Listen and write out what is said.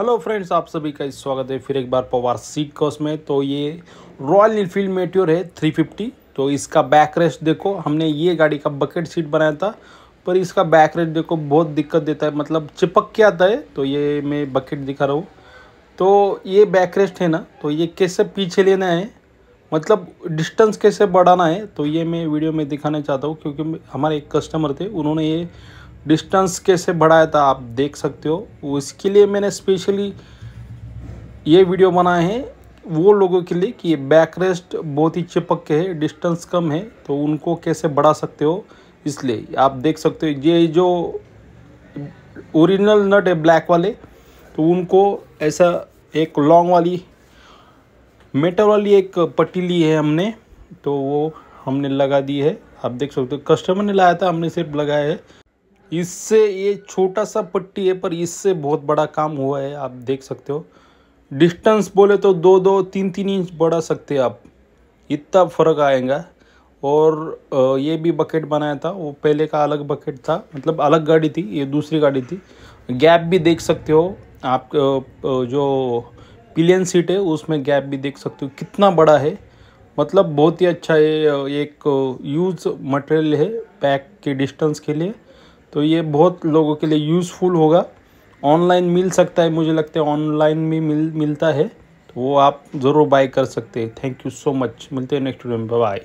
hello friends आप सभी का स्वागत है फिर एक बार पवार सीट कोस में तो ये रॉयल इनफील्ड मेट्योर है 350 तो इसका बैक रेस्ट देखो हमने ये गाड़ी का बकेट सीट बनाया था पर इसका बैक रेस्ट देखो बहुत दिक्कत देता है मतलब चिपक के आता है तो ये मैं बकेट दिखा रहा हूँ तो ये बैक रेस्ट है ना तो ये कैसे पीछे लेना है मतलब डिस्टेंस कैसे बढ़ाना है तो ये मैं वीडियो में दिखाना चाहता हूँ क्योंकि हमारे एक कस्टमर थे उन्होंने ये डिस्टेंस कैसे बढ़ाया था आप देख सकते हो उसके लिए मैंने स्पेशली ये वीडियो बनाए हैं वो लोगों के लिए कि ये बैक रेस्ट बहुत ही चिपक के है डिस्टेंस कम है तो उनको कैसे बढ़ा सकते हो इसलिए आप देख सकते हो ये जो ओरिजिनल नट है ब्लैक वाले तो उनको ऐसा एक लॉन्ग वाली मेटल वाली एक पट्टी ली है हमने तो वो हमने लगा दी है आप देख सकते हो कस्टमर ने लाया था हमने सिर्फ लगाया है इससे ये छोटा सा पट्टी है पर इससे बहुत बड़ा काम हुआ है आप देख सकते हो डिस्टेंस बोले तो दो दो तीन तीन इंच बढ़ा सकते हैं आप इतना फ़र्क आएगा और ये भी बकेट बनाया था वो पहले का अलग बकेट था मतलब अलग गाड़ी थी ये दूसरी गाड़ी थी गैप भी देख सकते हो आप जो पिलियन सीट है उसमें गैप भी देख सकते हो कितना बड़ा है मतलब बहुत ही अच्छा ये एक यूज़ मटेरियल है पैक के डिस्टेंस के लिए तो ये बहुत लोगों के लिए यूज़फुल होगा ऑनलाइन मिल सकता है मुझे लगता है ऑनलाइन भी मिल मिलता है तो वो आप ज़रूर बाय कर सकते हैं थैंक यू सो मच मिलते हैं नेक्स्ट वीडियो में बाय